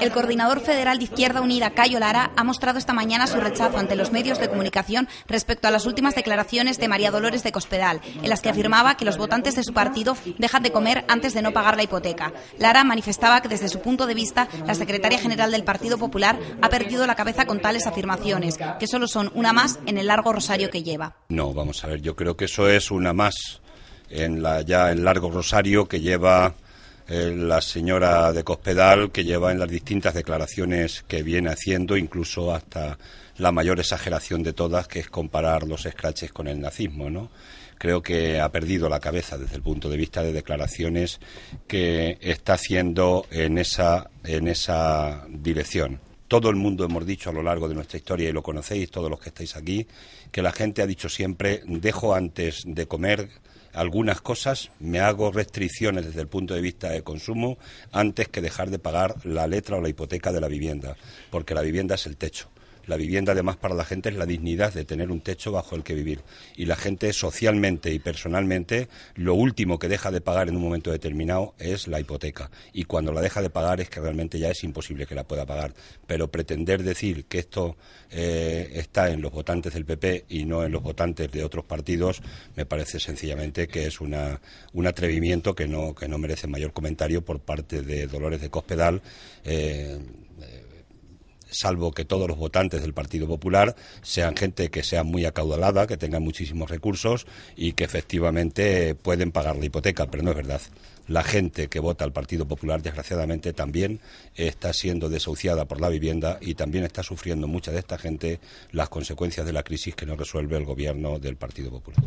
El coordinador federal de Izquierda Unida, Cayo Lara, ha mostrado esta mañana su rechazo ante los medios de comunicación respecto a las últimas declaraciones de María Dolores de Cospedal, en las que afirmaba que los votantes de su partido dejan de comer antes de no pagar la hipoteca. Lara manifestaba que desde su punto de vista, la secretaria general del Partido Popular ha perdido la cabeza con tales afirmaciones, que solo son una más en el largo rosario que lleva. No, vamos a ver, yo creo que eso es una más en la ya el largo rosario que lleva eh, la señora de Cospedal, que lleva en las distintas declaraciones que viene haciendo, incluso hasta la mayor exageración de todas, que es comparar los escraches con el nazismo, ¿no? creo que ha perdido la cabeza desde el punto de vista de declaraciones que está haciendo en esa, en esa dirección. Todo el mundo hemos dicho a lo largo de nuestra historia, y lo conocéis todos los que estáis aquí, que la gente ha dicho siempre, dejo antes de comer algunas cosas, me hago restricciones desde el punto de vista de consumo antes que dejar de pagar la letra o la hipoteca de la vivienda, porque la vivienda es el techo. La vivienda, además, para la gente es la dignidad de tener un techo bajo el que vivir. Y la gente, socialmente y personalmente, lo último que deja de pagar en un momento determinado es la hipoteca. Y cuando la deja de pagar es que realmente ya es imposible que la pueda pagar. Pero pretender decir que esto eh, está en los votantes del PP y no en los votantes de otros partidos me parece sencillamente que es una, un atrevimiento que no, que no merece mayor comentario por parte de Dolores de Cospedal. Eh, salvo que todos los votantes del Partido Popular sean gente que sea muy acaudalada, que tengan muchísimos recursos y que efectivamente pueden pagar la hipoteca, pero no es verdad. La gente que vota al Partido Popular, desgraciadamente, también está siendo desahuciada por la vivienda y también está sufriendo mucha de esta gente las consecuencias de la crisis que no resuelve el gobierno del Partido Popular.